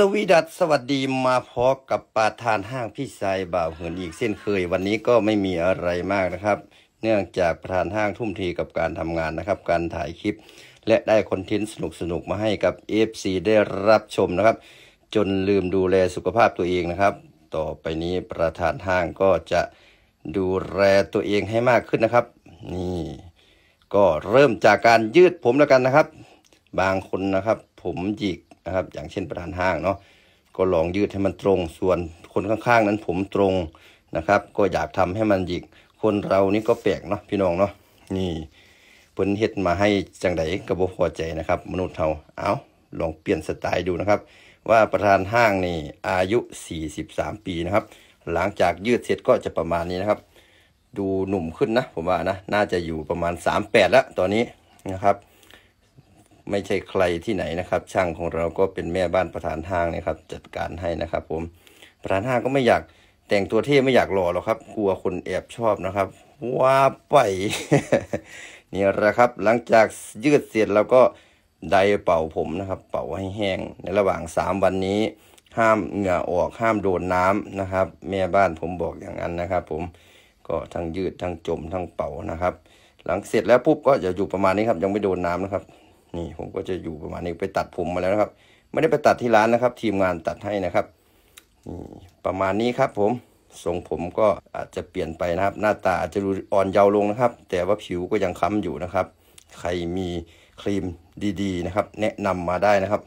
สวีดัสสวัสดีมาพบกับประธานห้างพี่ชายบ่าวเหินอีกเส้นเคย วันนี้ก็ไม่มีอะไรมากนะครับ เนื่องจากประธานห้างทุ่มเทกับการทำงานนะครับ การถ่ายคลิปและได้คอนเทนต์สนุกสนุกมาให้กับ FC ได้รับชมนะครับ จนลืมดูแลสุขภาพตัวเองนะครับ ต่อไปนี้ประธานห้างก็จะดูแลตัวเองให้มากขึ้นนะครับ นี่ก็เริ่มจากการยืดผมแล้วกันนะครับ บางคนนะครับ ผมหยิกนะครับอย่างเช่นประธานห้างเนาะก็ลองยืดให้มันตรง ส่วนคนข้างๆ นั้นผมตรงนะครับ ก็อยากทำให้มันหยิกคนเรานี่ก็แปลกเนาะพี่น้องเนาะนี่เพิ่นเฮ็ดมาให้จังไดก็บ่พอใจนะครับ มนุษย์เฮาเอาลองเปลี่ยนสไตล์ดูนะครับ ว่าประธานห้างนี่อายุ43ปีนะครับ หลังจากยืดเสร็จก็จะประมาณนี้นะครับดูหนุ่มขึ้นนะผมว่านะน่าจะอยู่ประมาณ 38 แล้วตอนนี้นะครับไม่ใช่ใครที่ไหนนะครับ ช่างของเราก็เป็นแม่บ้านประธานห้างนะครับ จัดการให้นะครับ ผมประธานห้างก็ไม่อยาก แต่งตัวเท่ไม่อยากหล่อหรอกครับกลัวคนแอบชอบนะครับว่าไปนี่แหละครับ หลังจากยืดเสร็จเราก็ไดเป่าผมนะครับ เป่าให้แห้งในระหว่างสามวันนี้ห้ามเหงื่อออกห้ามโดนน้ำนะครับ แม่บ้านผมบอกอย่างนั้นนะครับ ผมก็ทั้งยืดทั้งจมทั้งเป่านะครับ หลังเสร็จแล้วปุ๊บก็จะอยู่ประมาณนี้ครับ ยังไม่โดนน้ำนะครับนี่ผมก็จะอยู่ประมาณนี้ไปตัดผมมาแล้วนะครับ ไม่ได้ไปตัดที่ร้านนะครับ ทีมงานตัดให้นะครับนี่ประมาณนี้ครับผมทรงผมก็อาจจะเปลี่ยนไปนะครับ หน้าตาอาจจะดูอ่อนเยาว์ลงนะครับ แต่ว่าผิวก็ยังค้ำอยู่นะครับ ใครมีครีมดีๆนะครับ แนะนำมาได้นะครับ